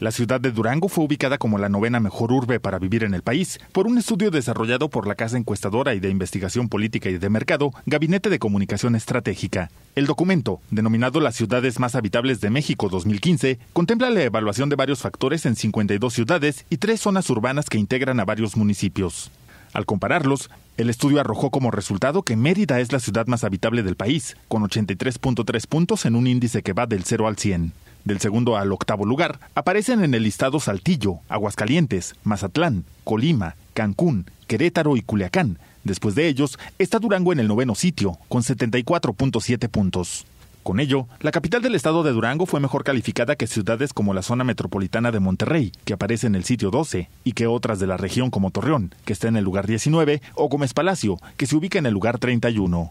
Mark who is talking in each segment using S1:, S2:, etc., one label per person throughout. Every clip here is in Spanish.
S1: La ciudad de Durango fue ubicada como la novena mejor urbe para vivir en el país por un estudio desarrollado por la Casa Encuestadora y de Investigación Política y de Mercado, Gabinete de Comunicación Estratégica. El documento, denominado Las ciudades más habitables de México 2015, contempla la evaluación de varios factores en 52 ciudades y tres zonas urbanas que integran a varios municipios. Al compararlos, el estudio arrojó como resultado que Mérida es la ciudad más habitable del país, con 83.3 puntos en un índice que va del 0 al 100. Del segundo al octavo lugar aparecen en el listado Saltillo, Aguascalientes, Mazatlán, Colima, Cancún, Querétaro y Culiacán. Después de ellos está Durango en el noveno sitio, con 74.7 puntos. Con ello, la capital del estado de Durango fue mejor calificada que ciudades como la zona metropolitana de Monterrey, que aparece en el sitio 12, y que otras de la región como Torreón, que está en el lugar 19, o Gómez Palacio, que se ubica en el lugar 31.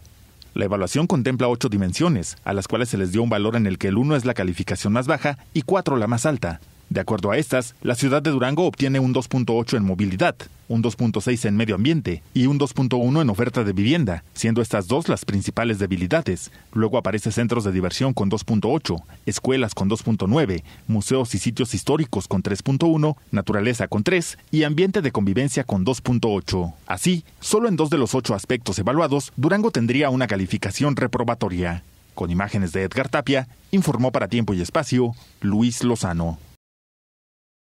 S1: La evaluación contempla ocho dimensiones, a las cuales se les dio un valor en el que el 1 es la calificación más baja y 4 la más alta. De acuerdo a estas, la ciudad de Durango obtiene un 2.8 en movilidad, un 2.6 en medio ambiente y un 2.1 en oferta de vivienda, siendo estas dos las principales debilidades. Luego aparece centros de diversión con 2.8, escuelas con 2.9, museos y sitios históricos con 3.1, naturaleza con 3 y ambiente de convivencia con 2.8. Así, solo en dos de los ocho aspectos evaluados, Durango tendría una calificación reprobatoria. Con imágenes de Edgar Tapia, informó para Tiempo y Espacio Luis Lozano.